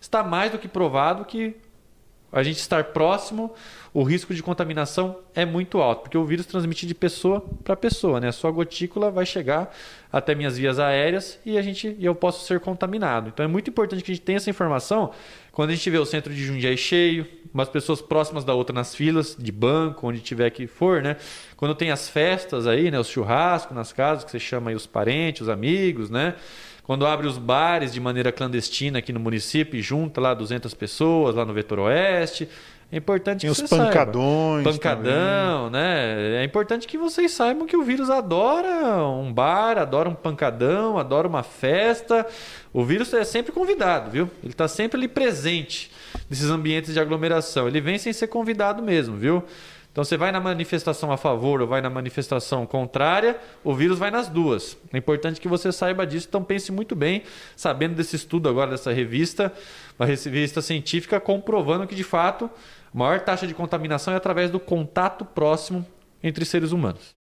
está mais do que provado que a gente estar próximo, o risco de contaminação é muito alto, porque o vírus transmite de pessoa para pessoa, né? A sua gotícula vai chegar até minhas vias aéreas e a gente e eu posso ser contaminado. Então é muito importante que a gente tenha essa informação quando a gente vê o centro de Jundiaí cheio, umas pessoas próximas da outra nas filas de banco, onde tiver que for, né? Quando tem as festas aí, né, os churrascos nas casas, que você chama aí os parentes, os amigos, né? Quando abre os bares de maneira clandestina aqui no município e junta lá 200 pessoas lá no Vetor Oeste, é importante Tem que os você pancadões. Saiba. Pancadão, também. né? É importante que vocês saibam que o vírus adora um bar, adora um pancadão, adora uma festa. O vírus é sempre convidado, viu? Ele está sempre ali presente nesses ambientes de aglomeração. Ele vem sem ser convidado mesmo, viu? Então você vai na manifestação a favor ou vai na manifestação contrária, o vírus vai nas duas. É importante que você saiba disso, então pense muito bem, sabendo desse estudo agora dessa revista, uma revista científica comprovando que de fato a maior taxa de contaminação é através do contato próximo entre seres humanos.